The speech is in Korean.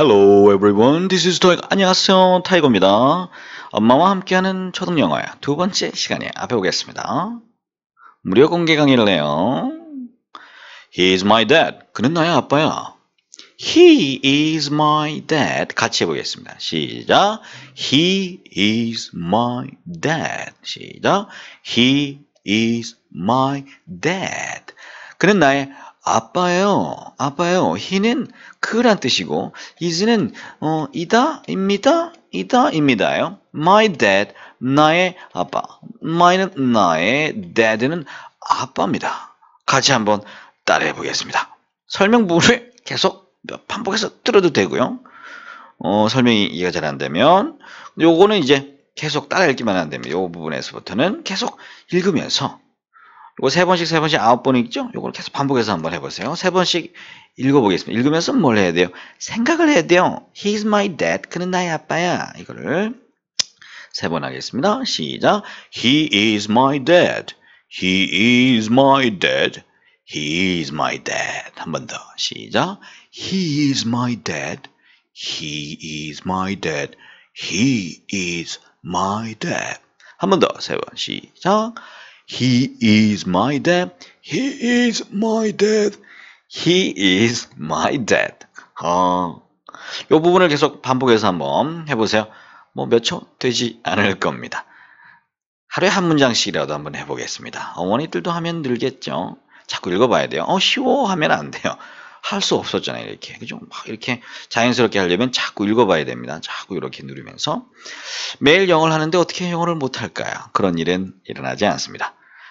Hello everyone, this is Toy. 안녕하세요, 타이거입니다. 엄마와 함께하는 초등 영어의 두 번째 시간에 앞에 오겠습니다. 무료 공개 강의를 해요. He is my dad. 그는 나의 아빠야. He is my dad. 같이 해보겠습니다. 시작. He is my dad. 시작. He is my dad. 그는 나의 아빠요. 아빠요. he는 그란 뜻이고 is는 어, 이다, 입니다, 이다, 입니다요. my dad, 나의 아빠. my는 나의, dad는 아빠입니다. 같이 한번 따라해 보겠습니다. 설명 부분을 계속 반복해서 들어도 되고요. 어, 설명이 이해가 잘 안 되면 요거는 이제 계속 따라 읽기만 하면 됩니다. 요 부분에서부터는 계속 읽으면서 이거 세 번씩 세 번씩 아홉 번 있죠? 이걸 계속 반복해서 한번 해보세요. 세 번씩 읽어보겠습니다. 읽으면서 뭘 해야 돼요? 생각을 해야 돼요. He's my dad. 그는 나의 아빠야. 이거를 세 번 하겠습니다. 시작. He is my dad. He is my dad. He is my dad. 한 번 더. 시작. He is my dad. He is my dad. He is my dad. 한 번 더. 세 번. 시작. He is my dad. He is my dad. He is my dad. 어. 요 부분을 계속 반복해서 한번 해보세요. 뭐 몇 초 되지 않을 겁니다. 하루에 한 문장씩이라도 한번 해보겠습니다. 어머니들도 하면 늘겠죠. 자꾸 읽어봐야 돼요. 어, 쉬워 하면 안 돼요. 할 수 없었잖아요. 이렇게. 그죠? 막 이렇게 자연스럽게 하려면 자꾸 읽어봐야 됩니다. 자꾸 이렇게 누르면서. 매일 영어를 하는데 어떻게 영어를 못할까요? 그런 일은 일어나지 않습니다.